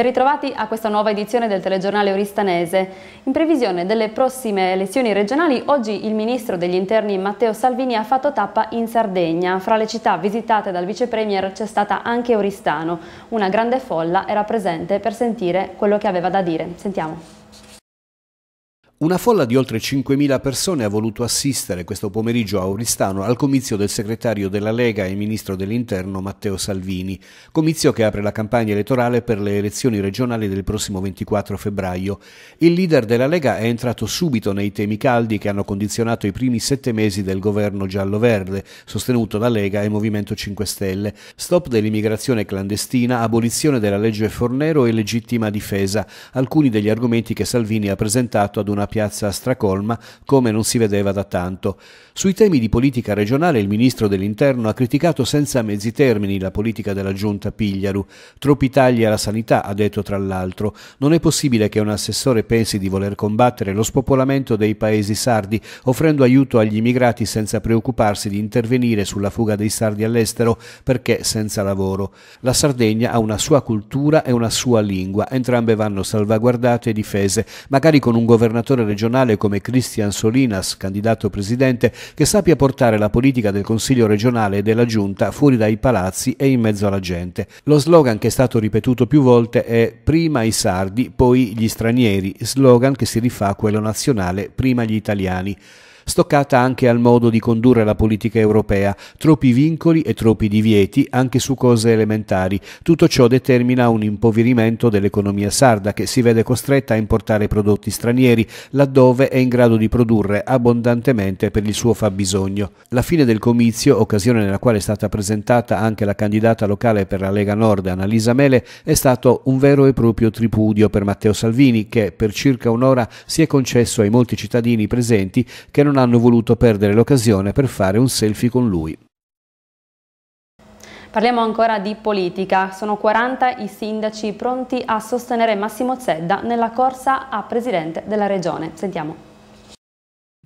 Ben ritrovati a questa nuova edizione del telegiornale Oristanese. In previsione delle prossime elezioni regionali, oggi il ministro degli interni Matteo Salvini ha fatto tappa in Sardegna. Fra le città visitate dal vicepremier c'è stata anche Oristano. Una grande folla era presente per sentire quello che aveva da dire. Sentiamo. Una folla di oltre 5.000 persone ha voluto assistere questo pomeriggio a Oristano al comizio del segretario della Lega e ministro dell'Interno Matteo Salvini, comizio che apre la campagna elettorale per le elezioni regionali del prossimo 24 febbraio. Il leader della Lega è entrato subito nei temi caldi che hanno condizionato i primi sette mesi del governo giallo-verde, sostenuto da Lega e Movimento 5 Stelle. Stop dell'immigrazione clandestina, abolizione della legge Fornero e legittima difesa, alcuni degli argomenti che Salvini ha presentato ad una piazza stracolma come non si vedeva da tanto. Sui temi di politica regionale il ministro dell'Interno ha criticato senza mezzi termini la politica della giunta Pigliaru. Troppi tagli alla sanità, ha detto tra l'altro. Non è possibile che un assessore pensi di voler combattere lo spopolamento dei paesi sardi, offrendo aiuto agli immigrati senza preoccuparsi di intervenire sulla fuga dei sardi all'estero perché senza lavoro. La Sardegna ha una sua cultura e una sua lingua, entrambe vanno salvaguardate e difese, magari con un governatore amministratore regionale come Cristian Solinas, candidato presidente, che sappia portare la politica del Consiglio regionale e della Giunta fuori dai palazzi e in mezzo alla gente. Lo slogan che è stato ripetuto più volte è prima i sardi, poi gli stranieri, slogan che si rifà a quello nazionale, prima gli italiani stoccata anche al modo di condurre la politica europea, troppi vincoli e troppi divieti anche su cose elementari. Tutto ciò determina un impoverimento dell'economia sarda che si vede costretta a importare prodotti stranieri laddove è in grado di produrre abbondantemente per il suo fabbisogno. La fine del comizio, occasione nella quale è stata presentata anche la candidata locale per la Lega Nord, Annalisa Mele, è stato un vero e proprio tripudio per Matteo Salvini che per circa un'ora si è concesso ai molti cittadini presenti che non hanno voluto perdere l'occasione per fare un selfie con lui. Parliamo ancora di politica. Sono 40 i sindaci pronti a sostenere Massimo Zedda nella corsa a presidente della regione. Sentiamo.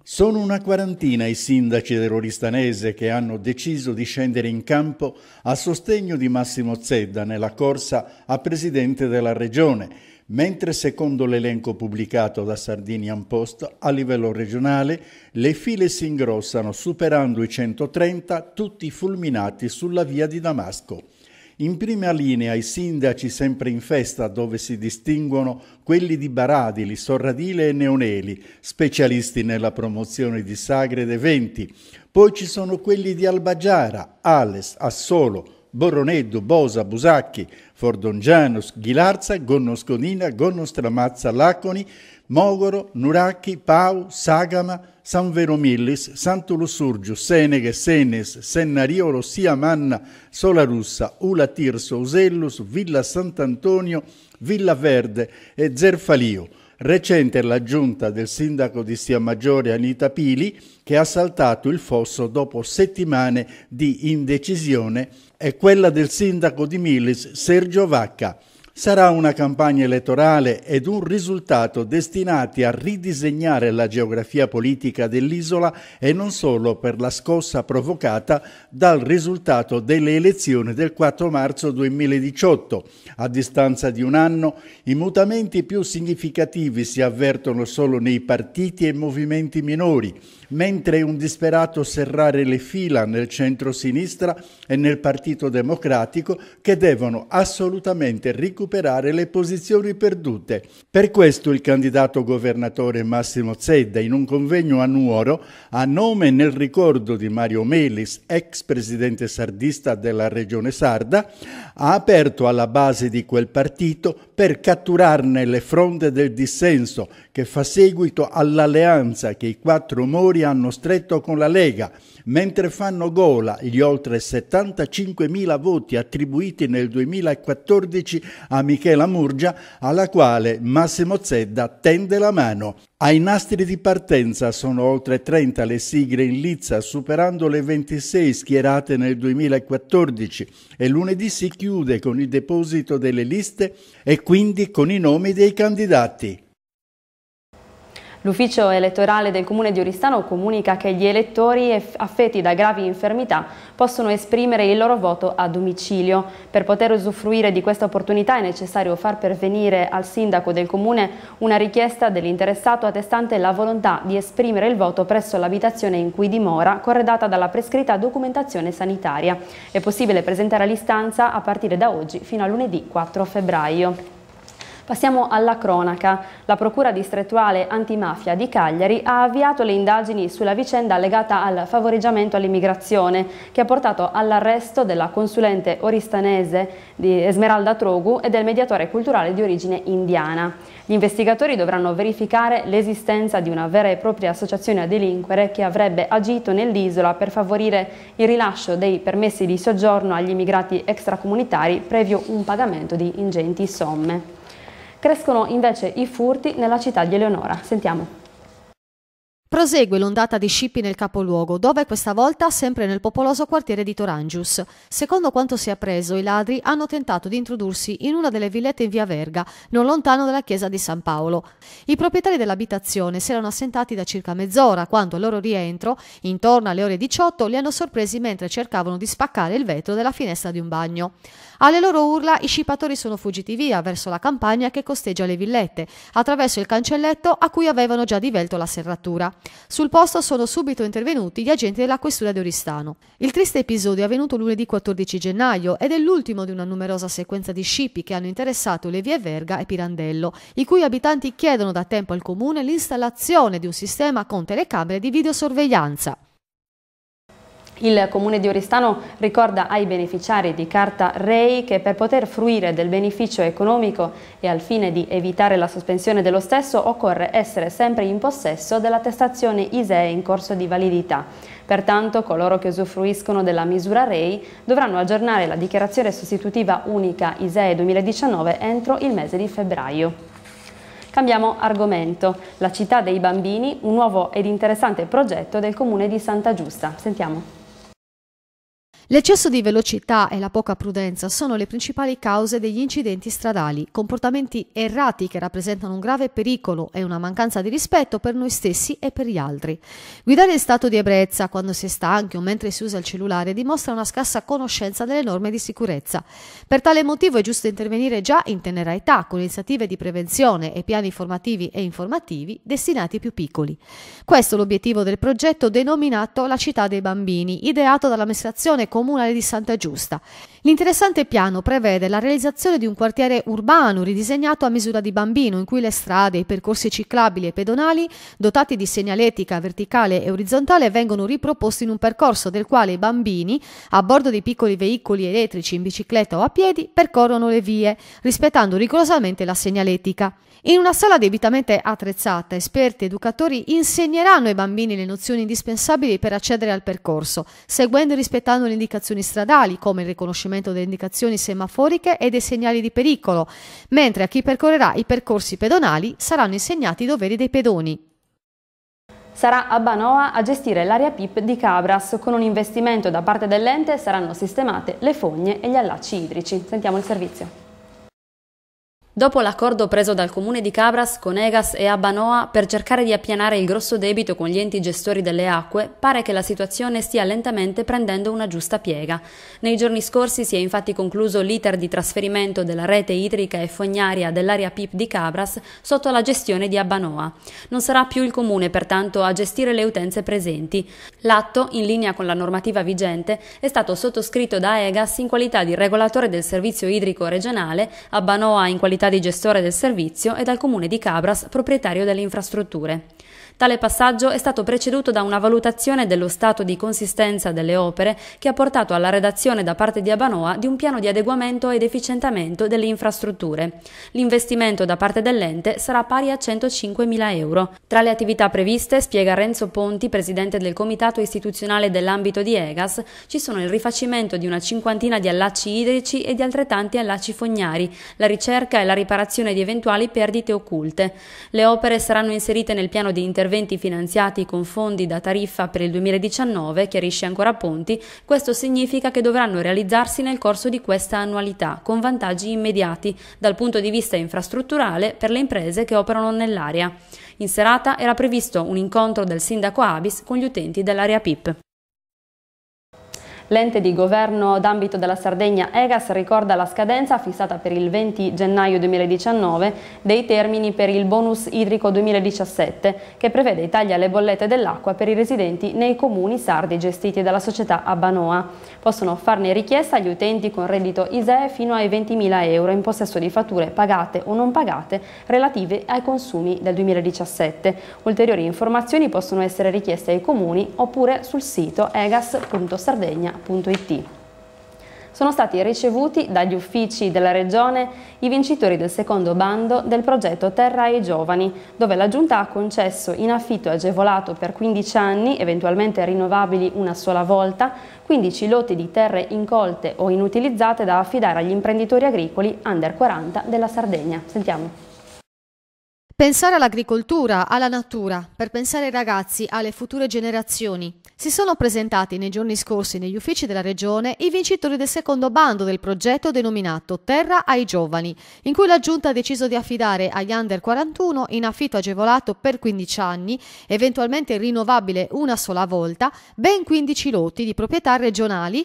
Sono una quarantina i sindaci dell'Oristanese che hanno deciso di scendere in campo a sostegno di Massimo Zedda nella corsa a presidente della regione, mentre secondo l'elenco pubblicato da Sardinian Post a livello regionale le file si ingrossano superando i 130 tutti fulminati sulla via di Damasco. In prima linea i sindaci sempre in festa dove si distinguono quelli di Baradili, Sorradile e Neoneli, specialisti nella promozione di sagre ed eventi. Poi ci sono quelli di Albagiara, Ales, Assolo, Borroneddu, Bosa, Busacchi, Fordongianus, Ghilarza, Gonnosconina, Gonnostramazza, Laconi, Mogoro, Nuracchi, Pau, Sagama, San Veromillis, Santulus Urgius, Seneghe, Senes, Sennariolo, Rossia, Manna, Sola Russa, Ula Tirso, Usellus, Villa Sant'Antonio, Villa Verde e Zerfalio. Recente l'aggiunta del sindaco di Maggiore Anita Pili che ha saltato il fosso dopo settimane di indecisione è quella del sindaco di Millis Sergio Vacca. Sarà una campagna elettorale ed un risultato destinati a ridisegnare la geografia politica dell'isola e non solo per la scossa provocata dal risultato delle elezioni del 4 marzo 2018. A distanza di un anno i mutamenti più significativi si avvertono solo nei partiti e movimenti minori, mentre un disperato serrare le fila nel centro-sinistra e nel Partito Democratico che devono assolutamente ricostruire recuperare le posizioni perdute. Per questo il candidato governatore Massimo Zedda in un convegno a Nuoro, a nome nel ricordo di Mario Melis, ex presidente sardista della regione sarda, ha aperto alla base di quel partito per catturarne le fronde del dissenso che fa seguito all'alleanza che i quattro Mori hanno stretto con la Lega, mentre fanno gola gli oltre 75.000 voti attribuiti nel 2014 a Michela Murgia, alla quale Massimo Zedda tende la mano. Ai nastri di partenza sono oltre 30 le sigle in lizza, superando le 26 schierate nel 2014 e lunedì si chiude con il deposito delle liste e quindi con i nomi dei candidati. L'ufficio elettorale del comune di Oristano comunica che gli elettori affetti da gravi infermità possono esprimere il loro voto a domicilio. Per poter usufruire di questa opportunità è necessario far pervenire al sindaco del comune una richiesta dell'interessato attestante la volontà di esprimere il voto presso l'abitazione in cui dimora, corredata dalla prescritta documentazione sanitaria. È possibile presentare l'istanza a partire da oggi fino a lunedì 4 febbraio. Passiamo alla cronaca. La Procura distrettuale antimafia di Cagliari ha avviato le indagini sulla vicenda legata al favoreggiamento all'immigrazione che ha portato all'arresto della consulente oristanese di Esmeralda Trogu e del mediatore culturale di origine indiana. Gli investigatori dovranno verificare l'esistenza di una vera e propria associazione a delinquere che avrebbe agito nell'isola per favorire il rilascio dei permessi di soggiorno agli immigrati extracomunitari previo un pagamento di ingenti somme. Crescono invece i furti nella città di Eleonora. Sentiamo. Prosegue l'ondata di scippi nel capoluogo, dove questa volta sempre nel popoloso quartiere di Torangius. Secondo quanto si è appreso, i ladri hanno tentato di introdursi in una delle villette in via Verga, non lontano dalla chiesa di San Paolo. I proprietari dell'abitazione si erano assentati da circa mezz'ora, quando al loro rientro, intorno alle ore 18, li hanno sorpresi mentre cercavano di spaccare il vetro della finestra di un bagno. Alle loro urla, i scippatori sono fuggiti via verso la campagna che costeggia le villette, attraverso il cancelletto a cui avevano già divelto la serratura. Sul posto sono subito intervenuti gli agenti della questura di Oristano. Il triste episodio è avvenuto lunedì 14 gennaio ed è l'ultimo di una numerosa sequenza di scippi che hanno interessato le vie Verga e Pirandello, i cui abitanti chiedono da tempo al comune l'installazione di un sistema con telecamere di videosorveglianza. Il comune di Oristano ricorda ai beneficiari di carta REI che per poter fruire del beneficio economico e al fine di evitare la sospensione dello stesso occorre essere sempre in possesso dell'attestazione ISEE in corso di validità. Pertanto coloro che usufruiscono della misura REI dovranno aggiornare la dichiarazione sostitutiva unica ISEE 2019 entro il mese di febbraio. Cambiamo argomento. La città dei bambini, un nuovo ed interessante progetto del comune di Santa Giusta. Sentiamo. L'eccesso di velocità e la poca prudenza sono le principali cause degli incidenti stradali, comportamenti errati che rappresentano un grave pericolo e una mancanza di rispetto per noi stessi e per gli altri. Guidare in stato di ebbrezza quando si è stanchi o mentre si usa il cellulare dimostra una scarsa conoscenza delle norme di sicurezza. Per tale motivo è giusto intervenire già in tenera età con iniziative di prevenzione e piani formativi e informativi destinati ai più piccoli. Questo è l'obiettivo del progetto denominato La città dei bambini, ideato dall'amministrazione comunale di Santa Giusta. L'interessante piano prevede la realizzazione di un quartiere urbano ridisegnato a misura di bambino, in cui le strade, i percorsi ciclabili e pedonali, dotati di segnaletica verticale e orizzontale, vengono riproposti in un percorso del quale i bambini, a bordo di piccoli veicoli elettrici, in bicicletta o a piedi, percorrono le vie, rispettando rigorosamente la segnaletica. In una sala debitamente attrezzata, esperti ed educatori insegneranno ai bambini le nozioni indispensabili per accedere al percorso, seguendo e rispettando le indicazioni indicazioni stradali, come il riconoscimento delle indicazioni semaforiche e dei segnali di pericolo, mentre a chi percorrerà i percorsi pedonali saranno insegnati i doveri dei pedoni. Sarà a Banoa a gestire l'area PIP di Cabras. Con un investimento da parte dell'ente saranno sistemate le fogne e gli allacci idrici. Sentiamo il servizio. Dopo l'accordo preso dal comune di Cabras con Egas e Abanoa per cercare di appianare il grosso debito con gli enti gestori delle acque, pare che la situazione stia lentamente prendendo una giusta piega. Nei giorni scorsi si è infatti concluso l'iter di trasferimento della rete idrica e fognaria dell'area PIP di Cabras sotto la gestione di Abanoa. Non sarà più il comune pertanto a gestire le utenze presenti. L'atto, in linea con la normativa vigente, è stato sottoscritto da Egas in qualità di regolatore del servizio idrico regionale, Abanoa in qualità di gestore del servizio e dal comune di Cabras, proprietario delle infrastrutture. Tale passaggio è stato preceduto da una valutazione dello stato di consistenza delle opere che ha portato alla redazione da parte di Abanoa di un piano di adeguamento ed efficientamento delle infrastrutture. L'investimento da parte dell'ente sarà pari a 105.000 euro. Tra le attività previste, spiega Renzo Ponti, presidente del Comitato istituzionale dell'ambito di Egas, ci sono il rifacimento di una cinquantina di allacci idrici e di altrettanti allacci fognari, la ricerca e la riparazione di eventuali perdite occulte. Le opere saranno inserite nel piano di intervento interventi finanziati con fondi da tariffa per il 2019, chiarisce ancora Ponti, questo significa che dovranno realizzarsi nel corso di questa annualità, con vantaggi immediati dal punto di vista infrastrutturale per le imprese che operano nell'area. In serata era previsto un incontro del sindaco Abis con gli utenti dell'area PIP. L'ente di governo d'ambito della Sardegna Egas ricorda la scadenza fissata per il 20 gennaio 2019 dei termini per il bonus idrico 2017 che prevede i tagli alle bollette dell'acqua per i residenti nei comuni sardi gestiti dalla società Abbanoa. Possono farne richiesta gli utenti con reddito ISEE fino ai 20.000 euro in possesso di fatture pagate o non pagate relative ai consumi del 2017. Ulteriori informazioni possono essere richieste ai comuni oppure sul sito egas.sardegna italiana.it. Sono stati ricevuti dagli uffici della Regione i vincitori del secondo bando del progetto Terra ai Giovani, dove la Giunta ha concesso in affitto agevolato per 15 anni, eventualmente rinnovabili una sola volta, 15 lotti di terre incolte o inutilizzate da affidare agli imprenditori agricoli under 40 della Sardegna. Sentiamo. Pensare all'agricoltura, alla natura, per pensare ai ragazzi, alle future generazioni. Si sono presentati nei giorni scorsi negli uffici della Regione i vincitori del secondo bando del progetto denominato Terra ai Giovani, in cui la Giunta ha deciso di affidare agli under 41 in affitto agevolato per 15 anni, eventualmente rinnovabile una sola volta, ben 15 lotti di proprietà regionali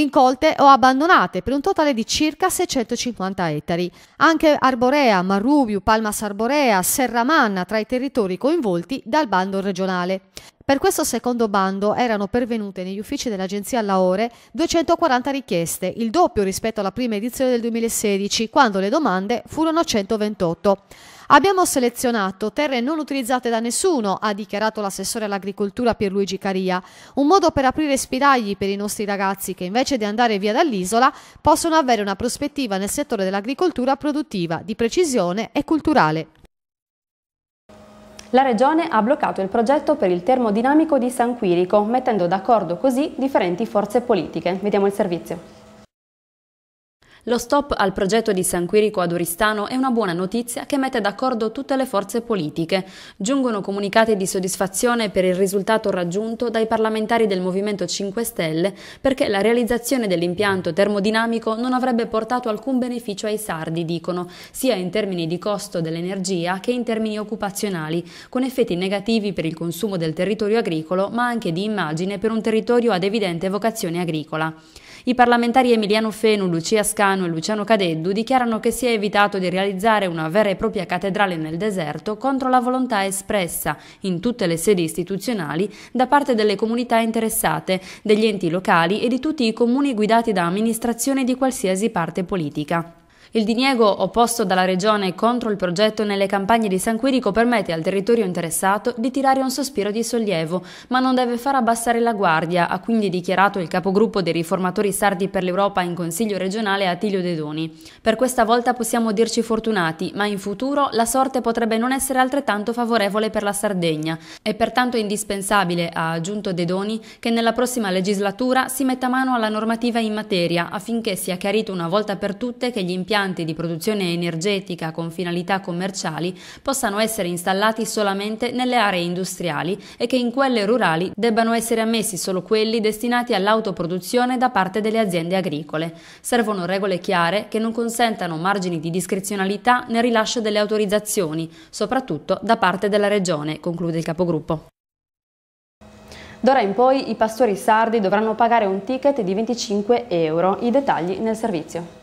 incolte o abbandonate per un totale di circa 650 ettari. Anche Arborea, Marrubiu, Palmas Arborea, Serramanna tra i territori coinvolti dal bando regionale. Per questo secondo bando erano pervenute negli uffici dell'agenzia Laore 240 richieste, il doppio rispetto alla prima edizione del 2016, quando le domande furono 128. Abbiamo selezionato terre non utilizzate da nessuno, ha dichiarato l'assessore all'agricoltura Pierluigi Caria, un modo per aprire spiragli per i nostri ragazzi che invece di andare via dall'isola possono avere una prospettiva nel settore dell'agricoltura produttiva, di precisione e culturale. La Regione ha bloccato il progetto per il termodinamico di San Quirico, mettendo d'accordo così differenti forze politiche. Vediamo il servizio. Lo stop al progetto di San Quirico ad Oristano è una buona notizia che mette d'accordo tutte le forze politiche. Giungono comunicati di soddisfazione per il risultato raggiunto dai parlamentari del Movimento 5 Stelle perché la realizzazione dell'impianto termodinamico non avrebbe portato alcun beneficio ai sardi, dicono, sia in termini di costo dell'energia che in termini occupazionali, con effetti negativi per il consumo del territorio agricolo ma anche di immagine per un territorio ad evidente vocazione agricola. I parlamentari Emiliano Fenu, Lucia Scano e Luciano Cadeddu dichiarano che si è evitato di realizzare una vera e propria cattedrale nel deserto contro la volontà espressa in tutte le sedi istituzionali da parte delle comunità interessate, degli enti locali e di tutti i comuni guidati da amministrazioni di qualsiasi parte politica. Il diniego opposto dalla Regione contro il progetto nelle campagne di San Quirico permette al territorio interessato di tirare un sospiro di sollievo, ma non deve far abbassare la guardia, ha quindi dichiarato il capogruppo dei riformatori sardi per l'Europa in Consiglio regionale Attilio De Doni. Per questa volta possiamo dirci fortunati, ma in futuro la sorte potrebbe non essere altrettanto favorevole per la Sardegna. È pertanto indispensabile, ha aggiunto De Doni, che nella prossima legislatura si metta mano alla normativa in materia affinché sia chiarito una volta per tutte che gli impianti impianti di produzione energetica con finalità commerciali possano essere installati solamente nelle aree industriali e che in quelle rurali debbano essere ammessi solo quelli destinati all'autoproduzione da parte delle aziende agricole. Servono regole chiare che non consentano margini di discrezionalità nel rilascio delle autorizzazioni, soprattutto da parte della Regione, conclude il capogruppo. D'ora in poi i pastori sardi dovranno pagare un ticket di 25 euro. I dettagli nel servizio.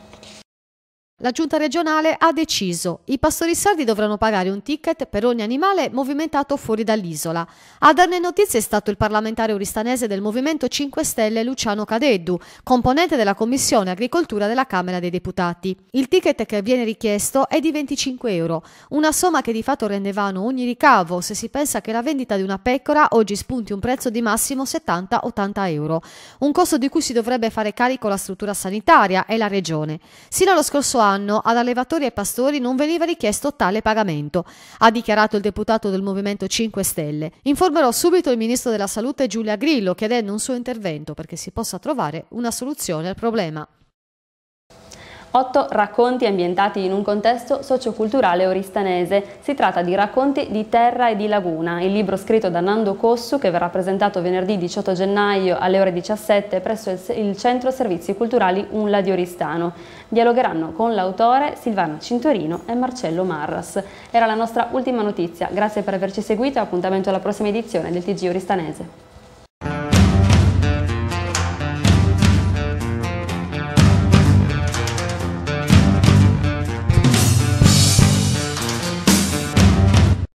La giunta regionale ha deciso. I pastori sardi dovranno pagare un ticket per ogni animale movimentato fuori dall'isola. A darne notizie è stato il parlamentare oristanese del Movimento 5 Stelle Luciano Cadeddu, componente della Commissione Agricoltura della Camera dei Deputati. Il ticket che viene richiesto è di 25 euro, una somma che di fatto rendevano ogni ricavo se si pensa che la vendita di una pecora oggi spunti un prezzo di massimo 70-80 euro, un costo di cui si dovrebbe fare carico la struttura sanitaria e la regione. Sino allo scorso anno anno ad allevatori e pastori non veniva richiesto tale pagamento, ha dichiarato il deputato del Movimento 5 Stelle. Informerò subito il ministro della Salute Giulia Grillo chiedendo un suo intervento perché si possa trovare una soluzione al problema. 8 racconti ambientati in un contesto socioculturale oristanese. Si tratta di racconti di terra e di laguna, il libro scritto da Nando Cossu che verrà presentato venerdì 18 gennaio alle ore 17 presso il Centro Servizi Culturali Unla di Oristano. Dialogheranno con l'autore Silvana Cintorino e Marcello Marras. Era la nostra ultima notizia, grazie per averci seguito e appuntamento alla prossima edizione del TG Oristanese.